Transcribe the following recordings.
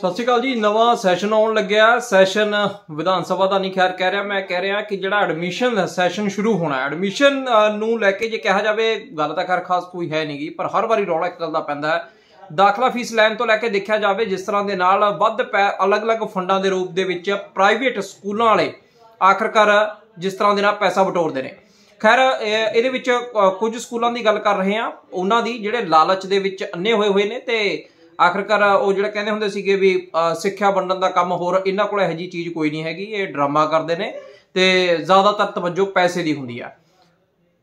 ਸਤਿ ਸ਼੍ਰੀ ਅਕਾਲ ਜੀ ਨਵਾਂ ਸੈਸ਼ਨ ਆਉਣ ਲੱਗਿਆ ਸੈਸ਼ਨ ਵਿਧਾਨ ਸਭਾ ਦਾ ਨਹੀਂ ਖੈਰ ਕਹਿ ਰਿਹਾ ਮੈਂ ਕਹਿ ਰਿਹਾ ਕਿ ਜਿਹੜਾ ਐਡਮਿਸ਼ਨ ਸੈਸ਼ਨ ਸ਼ੁਰੂ ਹੋਣਾ ਐਡਮਿਸ਼ਨ ਨੂੰ ਲੈ ਕੇ ਜੇ ਕਿਹਾ ਜਾਵੇ ਗੱਲ ਤਾਂ ਖੈਰ ਖਾਸ ਕੋਈ ਹੈ ਨਹੀਂਗੀ ਪਰ ਹਰ ਵਾਰੀ ਰੌਲਾ ਇੱਕ ਗੱਲ ਦਾ ਪੈਂਦਾ ਹੈ ਦਾਖਲਾ ਫੀਸ ਲੈਣ ਤੋਂ ਲੈ ਕੇ ਦੇਖਿਆ ਜਾਵੇ ਜਿਸ ਤਰ੍ਹਾਂ ਦੇ ਨਾਲ ਵੱਧ ਅਲੱਗ-ਅਲੱਗ ਫੰਡਾਂ ਦੇ ਰੂਪ ਦੇ ਵਿੱਚ ਪ੍ਰਾਈਵੇਟ ਸਕੂਲਾਂ ਵਾਲੇ ਆਖਰਕਾਰ ਜਿਸ ਤਰ੍ਹਾਂ ਦੇ ਨਾਲ ਪੈਸਾ ਵਟੋਰਦੇ ਨੇ ਖੈਰ ਇਹਦੇ ਵਿੱਚ ਕੁਝ ਸਕੂਲਾਂ ਦੀ ਗੱਲ ਕਰ ਰਹੇ ਆ ਉਹਨਾਂ ਦੀ ਜਿਹੜੇ ਲਾਲਚ ਦੇ ਵਿੱਚ ਅੰਨੇ ਹੋਏ ਹੋਏ ਨੇ ਤੇ ਆਖਰਕਾਰ ਉਹ ਜਿਹੜਾ ਕਹਿੰਦੇ ਹੁੰਦੇ ਸੀਗੇ ਵੀ ਸਿੱਖਿਆ ਵੰਡਣ ਦਾ ਕੰਮ ਹੋਰ ਇਹਨਾਂ ਕੋਲ ਇਹੋ ਜੀ ਚੀਜ਼ ਕੋਈ ਨਹੀਂ ਹੈਗੀ ਇਹ ਡਰਾਮਾ ਕਰਦੇ ਨੇ ਤੇ ਜ਼ਿਆਦਾਤਰ ਤਵੱਜੋ ਪੈਸੇ ਦੀ ਹੁੰਦੀ ਆ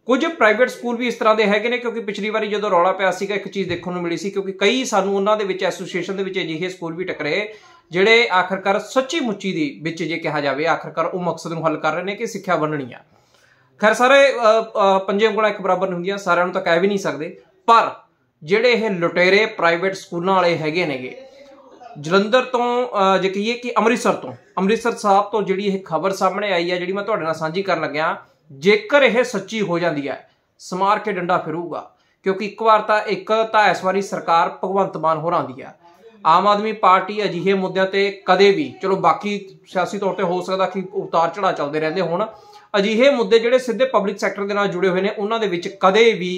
ਕੁਝ ਪ੍ਰਾਈਵੇਟ ਸਕੂਲ ਵੀ ਇਸ ਤਰ੍ਹਾਂ ਦੇ ਹੈਗੇ ਨੇ ਕਿਉਂਕਿ ਪਿਛਲੀ ਵਾਰੀ ਜਦੋਂ ਰੌਲਾ ਪਿਆ ਸੀਗਾ ਇੱਕ ਚੀਜ਼ ਦੇਖਣ ਨੂੰ ਮਿਲੀ ਸੀ ਕਿਉਂਕਿ ਕਈ ਸਾਨੂੰ ਉਹਨਾਂ ਦੇ ਵਿੱਚ ਐਸੋਸੀਏਸ਼ਨ ਦੇ ਵਿੱਚ ਅਜਿਹੇ ਸਕੂਲ ਵੀ ਟਕਰੇ ਜਿਹੜੇ ਆਖਰਕਾਰ ਸੱਚੀ ਮੁੱਚੀ ਦੀ ਵਿੱਚ ਜੇ ਕਿਹਾ ਜਾਵੇ ਆਖਰਕਾਰ ਉਹ ਮਕਸਦ ਨੂੰ ਹੱਲ ਕਰ ਰਹੇ ਨੇ ਕਿ ਸਿੱਖਿਆ ਵੰਡਣੀ ਆ ਖੈਰ ਸਾਰੇ ਪੰਜੇ ਉਂਗਲਾਂ ਇੱਕ ਬਰਾਬਰ ਨਹੀਂ ਹੁੰਦੀਆਂ ਸਾਰਿਆਂ ਨੂੰ ਤਾਂ ਕਹਿ ਵੀ ਨਹੀਂ ਸਕਦੇ ਪਰ ਜਿਹੜੇ ਇਹ ਲੁਟੇਰੇ ਪ੍ਰਾਈਵੇਟ ਸਕੂਲਾਂ ਵਾਲੇ ਹੈਗੇ ਨੇਗੇ ਜਲੰਧਰ ਤੋਂ ਜੇ ਕਹੀਏ ਕਿ ਅੰਮ੍ਰਿਤਸਰ ਤੋਂ ਅੰਮ੍ਰਿਤਸਰ ਸਾਹਿਬ ਤੋਂ ਜਿਹੜੀ ਇਹ ਖਬਰ ਸਾਹਮਣੇ ਆਈ ਹੈ ਜਿਹੜੀ ਮੈਂ ਤੁਹਾਡੇ ਨਾਲ ਸਾਂਝੀ ਕਰਨ ਲੱਗਿਆ ਜੇਕਰ ਇਹ ਸੱਚੀ ਹੋ ਜਾਂਦੀ ਹੈ ਸਮਾਰ ਕੇ ਡੰਡਾ ਫਿਰੂਗਾ ਕਿਉਂਕਿ ਇੱਕ ਵਾਰ ਤਾਂ ਇੱਕ ਤਾਂ ਇਸ ਵਾਰੀ ਸਰਕਾਰ ਭਗਵੰਤ ਮਾਨ ਹੋਰਾਂ ਦੀ ਆ ਆਮ ਆਦਮੀ ਪਾਰਟੀ ਅਜਿਹੇ ਮੁੱਦਿਆਂ ਤੇ ਕਦੇ ਵੀ ਚਲੋ ਬਾਕੀ ਸਿਆਸੀ ਤੌਰ ਤੇ ਹੋ ਸਕਦਾ ਕਿ ਉਤਾਰ ਚੜਾ ਚੱਲਦੇ ਰਹਿੰਦੇ ਹੋਣ ਅਜਿਹੇ ਮੁੱਦੇ ਜਿਹੜੇ ਸਿੱਧੇ ਪਬਲਿਕ ਸੈਕਟਰ ਦੇ ਨਾਲ ਜੁੜੇ ਹੋਏ ਨੇ ਉਹਨਾਂ ਦੇ ਵਿੱਚ ਕਦੇ ਵੀ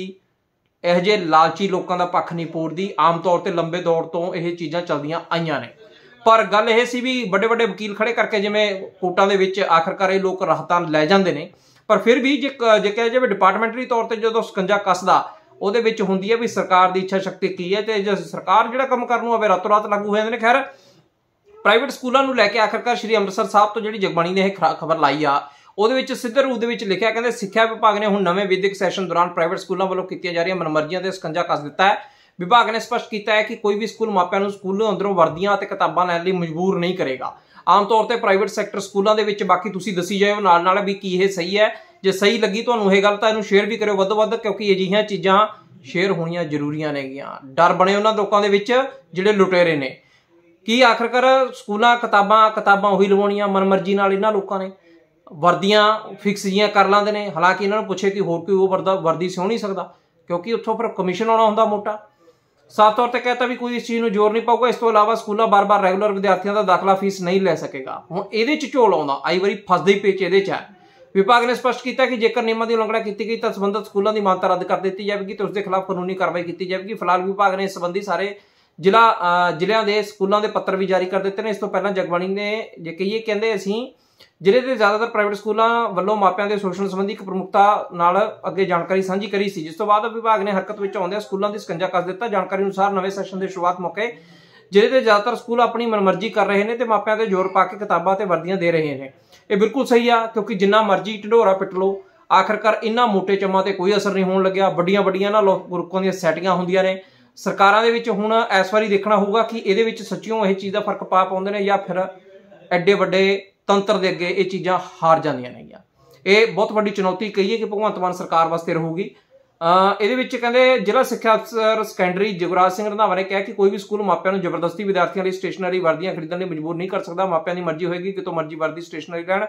ਇਹ ਜੇ ਲਾਲਚੀ ਲੋਕਾਂ ਦਾ ਪੱਖ ਨਹੀਂ ਪੂਰਦੀ ਆਮ ਤੌਰ ਤੇ ਲੰਬੇ ਦੌਰ ਤੋਂ ਇਹ ਚੀਜ਼ਾਂ ਚੱਲਦੀਆਂ ਆਈਆਂ ਨੇ ਪਰ ਗੱਲ ਇਹ ਸੀ ਵੀ ਵੱਡੇ ਵੱਡੇ ਵਕੀਲ ਖੜੇ ਕਰਕੇ ਜਿਵੇਂ ਕੋਟਾਂ ਦੇ ਵਿੱਚ ਆਖਰਕਾਰ ਇਹ ਲੋਕ ਰਾਹਤਾਂ ਲੈ ਜਾਂਦੇ ਨੇ ਪਰ ਫਿਰ ਵੀ ਜੇ ਜੇ ਕਹੇ ਜਾਵੇ ਡਿਪਾਰਟਮੈਂਟਰੀ ਤੌਰ ਤੇ ਜਦੋਂ ਸਕੰਜਾ ਕੱਸਦਾ ਉਹਦੇ ਵਿੱਚ ਹੁੰਦੀ ਹੈ ਵੀ ਸਰਕਾਰ ਦੀ ਇੱਛਾ ਸ਼ਕਤੀ ਕੀ ਹੈ ਤੇ ਜੇ ਸਰਕਾਰ ਜਿਹੜਾ ਕੰਮ ਕਰਨ ਨੂੰ ਆਵੇ ਰਤੋ ਰਾਤ ਲਾਗੂ ਹੋ ਜਾਂਦੇ ਨੇ ਖੈਰ ਪ੍ਰਾਈਵੇਟ ਸਕੂਲਾਂ ਨੂੰ ਲੈ ਕੇ ਆਖਰਕਾਰ ਸ਼੍ਰੀ ਅੰਮ੍ਰਿਤਸਰ ਸਾਹਿਬ ਤੋਂ ਜਿਹੜੀ ਜਗਬਾਣੀ ਨੇ ਇਹ ਖਬਰ ਲਾਈ ਆ ਉਹਦੇ ਵਿੱਚ ਸਿੱਧਰੂ ਦੇ ਵਿੱਚ ਲਿਖਿਆ ਕਹਿੰਦੇ ਸਿੱਖਿਆ ਵਿਭਾਗ ਨੇ ਹੁਣ ਨਵੇਂ ਵਿਦਿਅਕ ਸੈਸ਼ਨ ਦੌਰਾਨ ਪ੍ਰਾਈਵੇਟ ਸਕੂਲਾਂ ਵੱਲੋਂ ਕੀਤੀਆਂ ਜਾ ਰਹੀਆਂ ਮਨਮਰਜ਼ੀਆਂ ਤੇ ਸਕੰਜਾ ਕੱਸ ਦਿੱਤਾ ਹੈ ਵਿਭਾਗ ਨੇ ਸਪਸ਼ਟ ਕੀਤਾ ਹੈ ਕਿ ਕੋਈ ਵੀ ਸਕੂਲ ਮਾਪਿਆਂ ਨੂੰ ਸਕੂਲ ਅੰਦਰੋਂ ਵਰਦੀਆਂ ਅਤੇ ਕਿਤਾਬਾਂ ਲੈਣ ਲਈ ਮਜਬੂਰ ਨਹੀਂ ਕਰੇਗਾ ਆਮ ਤੌਰ ਤੇ ਪ੍ਰਾਈਵੇਟ ਸੈਕਟਰ ਸਕੂਲਾਂ ਦੇ ਵਿੱਚ ਬਾਕੀ ਤੁਸੀਂ ਦੱਸੀ ਜਾਇਓ ਨਾਲ ਨਾਲ ਵੀ ਕੀ ਇਹ ਸਹੀ ਹੈ ਜੇ ਸਹੀ ਲੱਗੀ ਤੁਹਾਨੂੰ ਇਹ ਗੱਲ ਤਾਂ ਇਹਨੂੰ ਸ਼ੇਅਰ ਵੀ ਕਰਿਓ ਵੱਧ ਵੱਧ ਕਿਉਂਕਿ ਅਜਿਹੀਆਂ ਚੀਜ਼ਾਂ ਸ਼ੇਅਰ ਹੋਣੀਆਂ ਜ਼ਰੂਰੀਆਂ ਨੇਗੀਆਂ ਡਰ ਬਣੇ ਉਹਨਾਂ ਲੋਕਾਂ ਦੇ ਵਿੱਚ ਜਿਹੜੇ ਲੁਟੇਰੇ ਨੇ ਕੀ ਆਖਰਕਾਰ ਸਕੂਲਾਂ ਕਿਤਾਬਾਂ ਕਿਤਾਬਾਂ ਉਹੀ ਲਵਾਉਣੀਆਂ ਮਨਮਰਜ਼ੀ ਨਾਲ ਇਹਨਾਂ ਲੋਕਾਂ ਨੇ ਵਰਦੀਆਂ ਫਿਕਸ ਜੀਆਂ ਕਰ ਲਾਂਦੇ ਨੇ ਹਾਲਾਂਕਿ ਇਹਨਾਂ ਨੂੰ ਪੁੱਛੇ ਕਿ ਹੋਰ ਕੋਈ ਉਹ ਵਰਦਾ ਵਰਦੀ ਸਿਉ ਨਹੀਂ ਸਕਦਾ ਕਿਉਂਕਿ ਉੱਥੋਂ ਫਿਰ ਕਮਿਸ਼ਨ ਆਉਣਾ ਹੁੰਦਾ ਮੋਟਾ ਸਾਫ ਤੌਰ ਤੇ ਕਹਤਾ ਵੀ ਕੋਈ ਇਸ ਚੀਜ਼ ਨੂੰ ਜ਼ੋਰ ਨਹੀਂ ਪਾਊਗਾ ਇਸ ਤੋਂ ਇਲਾਵਾ ਸਕੂਲਾਂ ਬਾਰ-ਬਾਰ ਰੈਗੂਲਰ ਵਿਦਿਆਰਥੀਆਂ ਦਾ ਦਾਖਲਾ ਫੀਸ ਨਹੀਂ ਲੈ ਸਕੇਗਾ ਹੁਣ ਇਹਦੇ ਚ ਝੋਲ ਆਉਂਦਾ ਆਈ ਵਾਰੀ ਫਸਦੇ ਹੀ ਪੇਚ ਇਹਦੇ ਚ ਹੈ ਵਿਭਾਗ ਨੇ ਸਪਸ਼ਟ ਕੀਤਾ ਕਿ ਜੇਕਰ ਨਿਯਮਾਂ ਦੀ ਉਲੰਘਣਾ ਕੀਤੀ ਗਈ ਤਾਂ ਸਬੰਧਤ ਸਕੂਲਾਂ ਦੀ ਮਾਨਤਾ ਰੱਦ ਕਰ ਦਿੱਤੀ ਜਾਵੇਗੀ ਤੇ ਉਸ ਦੇ ਖਿਲਾਫ ਕਾਨੂੰਨੀ ਕਾਰਵਾਈ ਕੀਤੀ ਜਾਵੇਗੀ ਫਿਲਹਾਲ ਵਿਭਾਗ ਨੇ ਇਸ ਸੰਬੰਧੀ ਸਾਰੇ ਜ਼ਿਲ੍ਹਾ ਜ਼ਿਲ੍ਹਿਆਂ ਦੇ ਸਕੂਲਾਂ ਦੇ ਪੱਤਰ ਵੀ ਜਾਰੀ ਕਰ ਦਿੱਤੇ ਨੇ ਇਸ ਤੋਂ ਪਹਿਲਾਂ ਜਗਬਾਣੀ ਨੇ ਜੇ ਕਹੀਏ ਕਹਿੰਦੇ ਅਸੀਂ ਜ਼ਿਲ੍ਹੇ ਦੇ ਜ਼ਿਆਦਾਤਰ ਪ੍ਰਾਈਵੇਟ ਸਕੂਲਾਂ ਵੱਲੋਂ ਮਾਪਿਆਂ ਦੇ ਸ਼ੋਸ਼ਣ ਸੰਬੰਧੀ ਇੱਕ ਪ੍ਰਮੁਖਤਾ ਨਾਲ ਅੱਗੇ ਜਾਣਕਾਰੀ ਸਾਂਝੀ ਕਰੀ ਸੀ ਜਿਸ ਤੋਂ ਬਾਅਦ ਵਿਭਾਗ ਨੇ ਹਰਕਤ ਵਿੱਚ ਆਉਂਦੇ ਸਕੂਲਾਂ ਦੀ ਸਕੰਜਾ ਕੱਸ ਦਿੱਤਾ ਜਾਣਕਾਰੀ ਅਨੁਸਾਰ ਨਵੇਂ ਸੈਸ਼ਨ ਦੀ ਸ਼ੁਰੂਆਤ ਮੌਕੇ ਜ਼ਿਲ੍ਹੇ ਦੇ ਜ਼ਿਆਦਾਤਰ ਸਕੂਲ ਆਪਣੀ ਮਨਮਰਜ਼ੀ ਕਰ ਰਹੇ ਨੇ ਤੇ ਮਾਪਿਆਂ ਤੇ ਜ਼ੋਰ ਪਾ ਕੇ ਕਿਤਾਬਾਂ ਤੇ ਵਰਦੀਆਂ ਦੇ ਰਹੇ ਨੇ ਇਹ ਬਿਲਕੁਲ ਸਹੀ ਆ ਕਿਉਂਕਿ ਜਿੰਨਾ ਮਰਜ਼ੀ ਢੋਰਾ ਪਿੱਟ ਲੋ ਆਖਰਕਾਰ ਇੰਨਾ ਮੋٹے ਚਮਾ ਤੇ ਕੋਈ ਅਸਰ ਨਹੀਂ ਹੋਣ ਲੱਗਿਆ ਵੱਡੀਆਂ ਵੱਡੀਆਂ ਨਾ ਗੁਰੂਕਾਂ ਦੀਆਂ ਸੈਟੀਆਂ ਹੁੰਦੀਆਂ ਨੇ ਸਰਕਾਰਾਂ ਦੇ ਵਿੱਚ ਹੁਣ ਇਸ ਵਾਰੀ ਦੇਖਣਾ ਹੋਊਗਾ ਕਿ ਇਹਦੇ ਵਿੱਚ ਸੱਚੀਓ ਇਹ ਚੀਜ਼ ਦਾ ਫਰਕ ਪਾ ਪਾਉਂਦੇ ਨੇ ਜਾਂ ਫਿਰ ਐਡੇ ਵੱਡੇ ਤੰਤਰ ਦੇ ਅੱਗੇ ਇਹ ਚੀਜ਼ਾਂ ਹਾਰ ਜਾਂਦੀਆਂ ਨੇਗੀਆਂ ਇਹ ਬਹੁਤ ਵੱਡੀ ਚੁਣੌਤੀ ਕਹੀਏ ਕਿ ਭਗਵੰਤ ਮਾਨ ਸਰਕਾਰ ਵਾਸਤੇ ਰਹੂਗੀ ਇਹਦੇ ਵਿੱਚ ਕਹਿੰਦੇ ਜ਼ਿਲ੍ਹਾ ਸਿੱਖਿਆ ਅਫਸਰ ਸਕੈਂਡਰੀ ਜਗਰਾਜ ਸਿੰਘ ਰੰਧਾਵਾ ਨੇ ਕਿਹਾ ਕਿ ਕੋਈ ਵੀ ਸਕੂਲ ਮਾਪਿਆਂ ਨੂੰ ਜ਼ਬਰਦਸਤੀ ਵਿਦਿਆਰਥੀਆਂ ਲਈ ਸਟੇਸ਼ਨਰੀ ਵਰਦੀਆਂ ਖਰੀਦਣ ਲਈ ਮਜਬੂਰ ਨਹੀਂ ਕਰ ਸਕਦਾ ਮਾਪਿਆਂ ਦੀ ਮਰਜ਼ੀ ਹੋਏਗੀ ਕਿ ਮਰਜ਼ੀ ਵਰਦੀ ਸਟੇਸ਼ਨਰੀ ਲੈਣ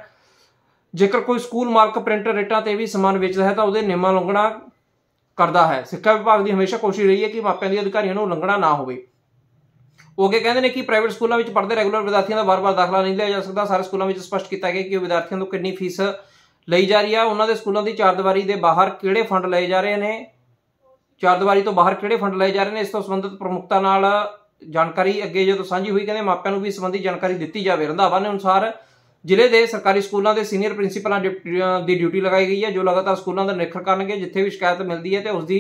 ਜੇਕਰ ਕੋਈ ਸਕੂਲ ਮਾਲਕ ਪ੍ਰਿੰਟਰ ਰੇਟਾਂ ਤੇ ਵੀ ਸਮਾਨ ਵੇਚਦਾ ਹੈ ਤਾਂ ਉਹਦੇ ਨਿਯਮਾਂ ਲੰਘਣਾ ਕਰਦਾ ਹੈ ਸਿੱਖਿਆ ਵਿਭਾਗ ਦੀ ਹਮੇਸ਼ਾ ਕੋਸ਼ਿਸ਼ ਰਹੀ ਹੈ ਕਿ ਮਾਪਿਆਂ ਦੀ ਅਧਿਕਾਰੀਆਂ ਨੂੰ ਲੰਘਣਾ ਨਾ ਹੋਵੇ ਉਹ ਕੇ ਕਹਿੰਦੇ ਨੇ ਕਿ ਪ੍ਰਾਈਵੇਟ ਸਕੂਲਾਂ ਵਿੱਚ ਪੜ੍ਹਦੇ ਰੈਗੂਲਰ ਵਿਦਿਆਰਥੀਆਂ ਦਾ ਵਾਰ-ਵਾਰ ਦਾਖਲਾ ਨਹੀਂ ਲਿਆ ਜਾ ਸਕਦਾ ਸਾਰੇ ਸਕੂਲਾਂ ਵਿੱਚ ਸਪਸ਼ਟ ਕੀਤਾ ਗਿਆ ਕਿ ਵਿਦਿਆਰਥੀਆਂ ਤੋਂ ਕਿੰਨੀ ਫੀਸ ਲਈ ਜਾ ਰਹੀ ਆ ਉਹਨਾਂ ਦੇ ਸਕੂਲਾਂ ਦੀ ਚਾਰਦੀਵਾਰੀ ਦੇ ਬਾਹਰ ਕਿਹੜੇ ਫੰਡ ਲਏ ਜਾ ਰਹੇ ਨੇ ਚਾਰਦੀਵਾਰੀ ਤੋਂ ਬਾਹਰ ਕਿਹੜੇ ਫੰਡ ਲਏ ਜਾ ਰਹੇ ਨੇ ਇਸ ਤੋਂ ਸੰਬੰਧਿਤ ਪ੍ਰਮੁੱਖਤਾ ਨਾਲ ਜਾਣਕਾਰੀ ਅੱਗੇ ਜਦੋਂ ਸਾਂਝੀ ਹੋਈ ਕਹਿੰਦੇ ਮਾਪਿਆਂ ਨੂੰ ਵੀ ਇਸ ਸੰਬੰਧੀ ਜਾਣਕਾਰੀ ਦਿੱਤੀ ਜਾਵੇ ਰੰਧਾਵਾ ਨੇ ਅਨੁਸਾਰ ਜ਼ਿਲ੍ਹੇ ਦੇ ਸਰਕਾਰੀ ਸਕੂਲਾਂ ਦੇ ਸੀਨੀਅਰ ਪ੍ਰਿੰਸੀਪਲਾਂ ਦੀ ਡਿਊਟੀ ਲਗਾਈ ਗਈ ਹੈ ਜੋ ਲਗਾਤਾਰ ਸਕੂਲਾਂ ਦਾ ਨਿਰੀਖਣ ਕਰਨਗੇ ਜਿੱਥੇ ਵੀ ਸ਼ਿਕਾਇਤ ਮਿਲਦੀ ਹੈ ਤੇ ਉਸ ਦੀ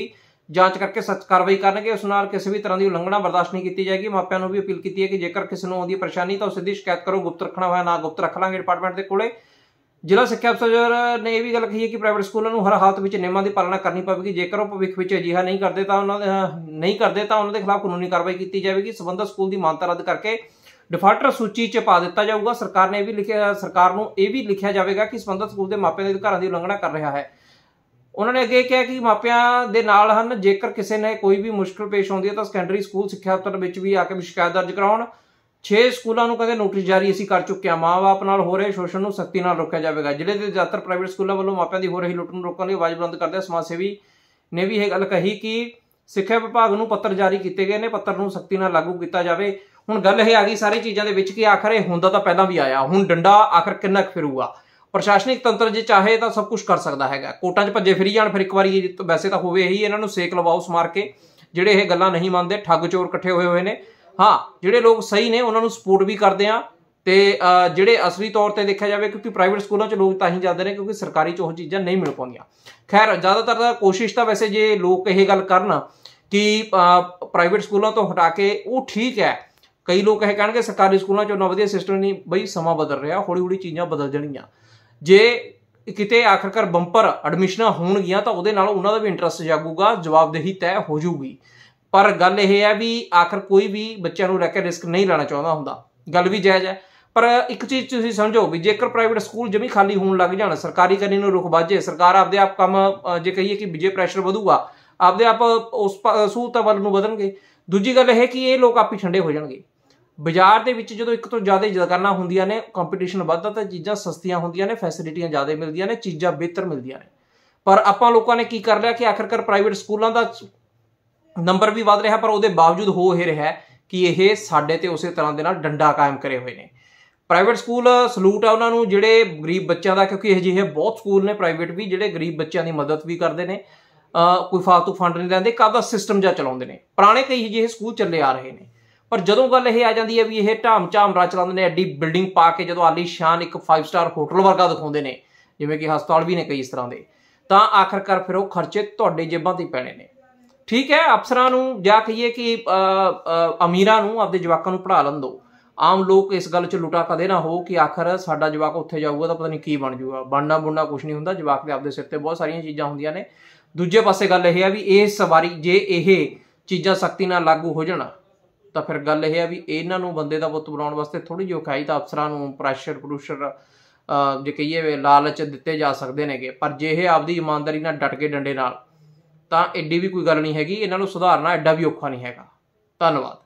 ਜਾਂਚ ਕਰਕੇ ਸਖਤ ਕਾਰਵਾਈ ਕਰਨਗੇ ਉਸ ਨਾਲ ਕਿਸੇ ਵੀ ਤਰ੍ਹਾਂ ਦੀ ਉਲੰਘਣਾ ਬਰਦਾਸ਼ਤ ਨਹੀਂ ਕੀਤੀ ਜਾਏਗੀ ਮਾਪਿਆਂ ਨੂੰ ਵੀ ਅਪੀਲ ਕੀਤੀ ਹੈ ਕਿ ਜੇਕਰ ਕਿਸੇ ਨੂੰ ਆਉਂਦੀ ਪਰੇਸ਼ਾਨੀ ਤਾਂ ਉਹ ਸਿੱਧੀ ਸ਼ਿਕਾਇਤ ਕਰੋ ਗੁਪਤ ਰੱਖਣਾ ਹੋਇਆ ਨਾ ਗੁਪਤ ਰੱਖ ਲਾਂਗੇ ਡਿਪਾਰਟਮੈਂਟ ਦੇ ਕੋਲੇ ਜ਼ਿਲ੍ਹਾ ਸਿੱਖਿਆ ਅਫਸਰ ਨੇ ਇਹ ਵੀ ਗੱਲ ਕਹੀ ਹੈ ਕਿ ਪ੍ਰਾਈਵੇਟ ਸਕੂਲਾਂ ਨੂੰ ਹਰ ਹਾਲਤ ਵਿੱਚ ਨਿਯਮਾਂ ਦੀ ਪਾਲਣਾ ਕਰਨੀ ਪਵੇਗੀ ਜੇਕਰ ਉਹ ਭਵਿੱਖ ਵਿੱਚ ਅਜਿਹਾ ਨਹੀਂ ਕਰਦੇ ਤਾਂ ਉਹਨਾਂ ਦੇ ਨਹੀਂ ਕਰਦੇ ਤਾਂ ਉਹਨਾਂ ਦੇ ਖਿਲਾਫ ਕਾਨੂੰਨੀ ਕਾਰਵਾਈ ਕੀਤੀ ਜਾਵੇਗੀ ਸਬੰਧਤ ਸਕੂਲ ਦੀ ਮਾਨਤਾ ਰੱਦ ਕਰਕੇ ਡਿਫਾਲਟਰ ਸੂਚੀ 'ਚ ਪਾ ਦਿੱਤਾ ਜਾਊਗਾ ਸਰਕਾਰ ਨੇ ਇਹ ਵੀ ਲਿਖਿਆ ਸਰਕਾਰ ਨੂੰ ਇਹ ਵੀ ਲਿਖਿਆ ਜਾਵੇਗਾ ਕਿ ਸਬੰਧਤ ਸਕੂਲ ਦੇ ਮਾਪਿਆਂ ਦੇ ਅਧਿਕਾਰਾਂ ਦੀ ਉਲੰਘਣਾ ਕਰ ਰਿਹਾ ਹੈ ਉਹਨਾਂ ਨੇ ਅੱਗੇ ਕਿਹਾ ਕਿ ਮਾਪਿਆਂ ਦੇ ਨਾਲ ਹਨ ਜੇਕਰ ਕਿਸੇ ਨੇ ਕੋਈ ਵੀ ਮੁਸ਼ਕਲ ਪੇਸ਼ ਆਉਂਦੀ ਹੈ ਤਾਂ ਸੈਕੰਡਰੀ ਸਕੂਲ ਸਿੱਖਿਆ ਦਫ਼ਤਰ ਵਿੱਚ ਵੀ ਆ ਕੇ ਸ਼ਿਕਾਇਤ ਦਰਜ ਕਰਾਉਣ 6 ਸਕੂਲਾਂ ਨੂੰ ਕਹਿੰਦੇ ਨੋਟਿਸ ਜਾਰੀ ਅਸੀਂ ਕਰ ਚੁੱਕੇ ਆ ਮਾਪਿਆਂ ਨਾਲ ਹੋ ਰਹੇ ਸ਼ੋਸ਼ਣ ਨੂੰ ਸਖਤੀ ਨਾਲ ਰੋਕਿਆ ਜਾਵੇਗਾ ਜ਼ਿਲ੍ਹੇ ਦੇ ਜ਼ਿਆਦਾਤਰ ਪ੍ਰਾਈਵੇਟ ਸਕੂਲਾਂ ਵੱਲੋਂ ਮਾਪਿਆਂ ਦੀ ਹੋ ਰਹੀ ਲੁੱਟ ਨੂੰ ਰੋਕਣ ਲਈ ਆਵਾਜ਼ ਬੁਲੰਦ ਕਰਦੇ ਸਮਾਜ ਸੇਵੀ ਨੇ ਵੀ ਇਹ ਗੱਲ ਕਹੀ ਕਿ ਸਿੱਖਿਆ ਵਿਭਾਗ ਨੂੰ ਪੱਤਰ ਜਾਰੀ ਕੀਤੇ ਗਏ ਨੇ ਪੱਤਰ ਨੂੰ ਸਖਤੀ ਨਾਲ ਲਾਗੂ ਕੀਤਾ ਜਾਵੇ ਹੁਣ ਗੱਲ ਇਹ ਆ ਗਈ ਸਾਰੀ ਚੀਜ਼ਾਂ ਦੇ ਵਿੱਚ ਕਿ ਆਖਰ ਇਹ ਹੁੰਦਾ ਤਾਂ ਪਹਿਲਾਂ ਵੀ ਆਇਆ ਹੁਣ ਡੰਡਾ ਆਖਰ ਕਿੰਨਾ ਫਿਰੂਗਾ ਪ੍ਰਸ਼ਾਸਨਿਕ ਤੰਤਰ ਜੇ ਚਾਹੇ ਤਾਂ ਸਭ ਕੁਝ ਕਰ ਸਕਦਾ ਹੈਗਾ ਕੋਟਾਂ 'ਚ ਭੱਜੇ ਫਿਰੀ ਜਾਣ ਫਿਰ ਇੱਕ ਵਾਰੀ ਵੈਸੇ ਤਾਂ ਹੋਵੇ ਹੀ ਇਹਨਾਂ ਨੂੰ ਸੇਕ ਲਵਾਓ ਸਮਾਰ ਕੇ ਜਿਹੜੇ ਇਹ ਗੱਲਾਂ ਨਹੀਂ ਮੰਨਦੇ ਠੱਗ ਚੋਰ ਇਕੱਠੇ ਹੋਏ ਹੋਏ ਨੇ ਹਾਂ ਜਿਹੜੇ ਲੋਕ ਸਹੀ ਨੇ ਉਹਨਾਂ ਨੂੰ ਸਪੋਰਟ ਵੀ ਕਰਦੇ ਆ ਤੇ ਜਿਹੜੇ ਅਸਲੀ ਤੌਰ ਤੇ ਦੇਖਿਆ ਜਾਵੇ ਕਿਉਂਕਿ ਪ੍ਰਾਈਵੇਟ ਸਕੂਲਾਂ 'ਚ ਲੋਕ ਤਾਂ ਹੀ ਜਾਂਦੇ ਨੇ ਕਿਉਂਕਿ ਸਰਕਾਰੀ 'ਚ ਉਹ ਚੀਜ਼ਾਂ ਨਹੀਂ ਮਿਲ ਪਾਉਂਦੀਆਂ ਖੈਰ ਜ਼ਿਆਦਾਤਰ ਦਾ ਕੋਸ਼ਿਸ਼ ਤਾਂ ਵੈਸੇ ਜੇ ਲੋਕ ਇਹ ਗੱਲ ਕਰਨ ਕਿ ਪ੍ਰਾਈਵੇਟ ਸਕੂਲਾਂ ਤੋਂ ਹਟਾ ਕੇ ਉਹ ਠੀਕ ਹੈ ਕਈ ਲੋਕ ਇਹ ਕਹਿਣਗੇ ਸਰਕਾਰੀ ਸਕੂਲਾਂ 'ਚ ਉਹਨਾਂ ਵਧੀਆ ਸਿਸਟਮ ਨਹੀਂ ਬਈ ਸਮਾਂ ਬਦਲ ਰਿਹਾ ਹੌਲੀ ਹੌਲੀ ਚੀਜ਼ਾਂ ਬਦਲ ਜਾਣੀਆਂ ਜੇ ਕਿਤੇ ਆਖਰਕਾਰ ਬੰਪਰ ਐਡਮਿਸ਼ਨਾਂ ਹੋਣਗੀਆਂ ਤਾਂ ਉਹਦੇ ਨਾਲ ਉਹਨਾਂ ਦਾ ਵੀ ਇੰਟਰਸਟ ਜਾਗੂਗਾ ਜਵਾਬਦੇਹੀ ਤੈਅ ਹੋ ਜਾਊਗੀ ਪਰ ਗੱਲ ਇਹ ਹੈ ਵੀ ਆਖਰ ਕੋਈ ਵੀ ਬੱਚਿਆਂ ਨੂੰ ਲੈ ਕੇ ਰਿਸਕ ਨਹੀਂ ਲੈਣਾ ਚਾਹੁੰਦਾ ਹੁੰਦਾ ਗੱਲ ਵੀ ਜਾਇਜ਼ ਹੈ ਪਰ ਇੱਕ ਚੀਜ਼ ਤੁਸੀਂ ਸਮਝੋ ਵੀ ਜੇਕਰ ਪ੍ਰਾਈਵੇਟ ਸਕੂਲ ਜਮੀ ਖਾਲੀ ਹੋਣ ਲੱਗ ਜਾਣ ਸਰਕਾਰੀ ਕਰਨੀ ਨੂੰ ਰੁਕ ਵਾਜੇ ਸਰਕਾਰ ਆਪਦੇ ਆਪ ਕੰਮ ਜੇ ਕਹੀਏ ਕਿ ਵਿਜੇ ਪ੍ਰੈਸ਼ਰ ਵਧੂਗਾ ਆਪਦੇ ਆਪ ਉਸ ਸੂਤਾਂ ਵੱਲ ਨੂੰ ਵਧਣਗੇ ਦੂਜੀ ਗੱਲ ਇਹ ਹੈ ਕਿ ਇਹ ਲੋਕ ਆਪੀ ਠੰਡੇ ਹੋ ਜਾਣਗੇ ਬਾਜ਼ਾਰ ਦੇ ਵਿੱਚ ਜਦੋਂ ਇੱਕ ਤੋਂ ਜ਼ਿਆਦਾ ਦੁਕਾਨਾਂ ਹੁੰਦੀਆਂ ਨੇ ਕੰਪੀਟੀਸ਼ਨ ਵੱਧਦਾ ਤਾਂ ਚੀਜ਼ਾਂ ਸਸਤੀਆਂ ਹੁੰਦੀਆਂ ਨੇ ਫੈਸਿਲਿਟੀਆਂ ਜ਼ਿਆਦਾ ਮਿਲਦੀਆਂ ਨੇ ਚੀਜ਼ਾਂ ਬਿਹਤਰ ਮਿਲਦੀਆਂ ਨੇ ਪਰ ਆਪਾਂ ਲੋਕਾਂ ਨੇ ਕੀ ਕਰ ਲਿਆ ਕਿ ਆਖਰਕਾਰ ਪ੍ਰਾਈਵੇਟ ਸਕੂਲਾਂ ਦਾ ਨੰਬਰ ਵੀ ਵੱਧ ਰਿਹਾ ਪਰ ਉਹਦੇ ਬਾਵਜੂਦ ਹੋ ਹੀ ਰਿਹਾ ਕਿ ਇਹ ਸਾਡੇ ਤੇ ਉਸੇ ਤਰ੍ਹਾਂ ਦੇ ਨਾਲ ਡੰਡਾ ਕਾਇਮ ਕਰੇ ਹੋਏ ਨੇ ਪ੍ਰਾਈਵੇਟ ਸਕੂਲ ਸਲੂਟ ਆ ਉਹਨਾਂ ਨੂੰ ਜਿਹੜੇ ਗਰੀਬ ਬੱਚਿਆਂ ਦਾ ਕਿਉਂਕਿ ਇਹ ਜਿਹੇ ਬਹੁਤ ਸਕੂਲ ਨੇ ਪ੍ਰਾਈਵੇਟ ਵੀ ਜਿਹੜੇ ਗਰੀਬ ਬੱਚਿਆਂ ਦੀ ਮਦਦ ਵੀ ਕਰਦੇ ਨੇ ਕੋਈ ਫਾਲਤੂ ਫੰਡ ਨਹੀਂ ਲੈਂਦੇ ਕਾਹਦਾ ਸਿਸਟਮ ਜਾ ਚਲਾਉਂਦੇ ਨੇ ਪੁਰਾਣੇ ਕਈ ਜਿਹੇ ਸਕੂਲ ਚੱਲੇ ਆ ਰਹੇ ਨੇ ਪਰ ਜਦੋਂ ਗੱਲ ਇਹ ਆ ਜਾਂਦੀ ਹੈ ਵੀ ਇਹ ਢਾਮ ਝਾਮ ਰਾ ਚਲਾਉਂਦੇ ਨੇ ਐਡੀ ਬਿਲਡਿੰਗ ਪਾ ਕੇ ਜਦੋਂ ਆਲੀ ਸ਼ਾਨ ਇੱਕ 5 ਸਟਾਰ ਹੋਟਲ ਵਰਗਾ ਦਿਖਾਉਂਦੇ ਨੇ ਜਿਵੇਂ ਕਿ ਹਸਪਤਾਲ ਵੀ ਨੇ ਕਈ ਇਸ ਤਰ੍ਹਾਂ ਦੇ ਤਾਂ ਆਖਰਕਾਰ ਫਿਰ ਉਹ ਖਰਚੇ ਤੁਹਾਡੇ ਜੇਬਾਂ ਤੇ ਪੈਣੇ ਨੇ ਠੀਕ ਹੈ ਅਫਸਰਾਂ ਨੂੰ ਜਾਂ ਕਹੀਏ ਕਿ ਅਮੀਰਾਂ ਨੂੰ ਆਪਦੇ ਜਵਾਕਾਂ ਨੂੰ ਪੜਾ ਲੰਦੋ ਆਮ ਲੋਕ ਇਸ ਗੱਲ 'ਚ ਲੁਟਾ ਕਦੇ ਨਾ ਹੋ ਕਿ ਆਖਰ ਸਾਡਾ ਜਵਾਕ ਉੱਥੇ ਜਾਊਗਾ ਤਾਂ ਪਤਾ ਨਹੀਂ ਕੀ ਬਣ ਜਾਊਗਾ ਬਣਨਾ ਬੁਣਨਾ ਕੁਝ ਨਹੀਂ ਹੁੰਦਾ ਜਵਾਕ ਦੇ ਆਪਦੇ ਸਿਰ ਤੇ ਬਹੁਤ ਸਾਰੀਆਂ ਚੀਜ਼ਾਂ ਹੁੰਦੀਆਂ ਨੇ ਦੂਜੇ ਪਾਸੇ ਗੱਲ ਇਹ ਹੈ ਵੀ ਇਹ ਸਵਾਰੀ ਜੇ ਇਹ ਚੀਜ਼ਾਂ ਸਖਤੀ ਨਾਲ ਲਾਗੂ ਹੋ ਜਾਣਾ ਤਾਂ ਫਿਰ ਗੱਲ ਇਹ ਹੈ ਵੀ ਇਹਨਾਂ ਨੂੰ ਬੰਦੇ ਦਾ ਪੁੱਤ ਬਣਾਉਣ ਵਾਸਤੇ ਥੋੜੀ ਜਿਹੀ ਖਾਈ ਤਾਂ ਅਫਸਰਾਂ ਨੂੰ ਪ੍ਰੈਸ਼ਰ ਪ੍ਰੂਸ਼ਰ ਜੇ ਕਹੀਏ ਲਾਲਚ ਦਿੱਤੇ ਜਾ ਸਕਦੇ ਨੇਗੇ ਪਰ ਜੇ ਇਹ ਆਪਦੀ ਇਮਾਨਦਾਰੀ ਨਾਲ ਡਟ ਕੇ ਡੰਡੇ ਨਾਲ ਤਾਂ ਐਡੀ ਵੀ ਕੋਈ ਗੱਲ ਨਹੀਂ ਹੈਗੀ ਇਹਨਾਂ ਨੂੰ ਸੁਧਾਰਨਾ ਐਡਾ ਵੀ ਔਖਾ ਨਹੀਂ ਹੈਗਾ ਧੰਨਵਾਦ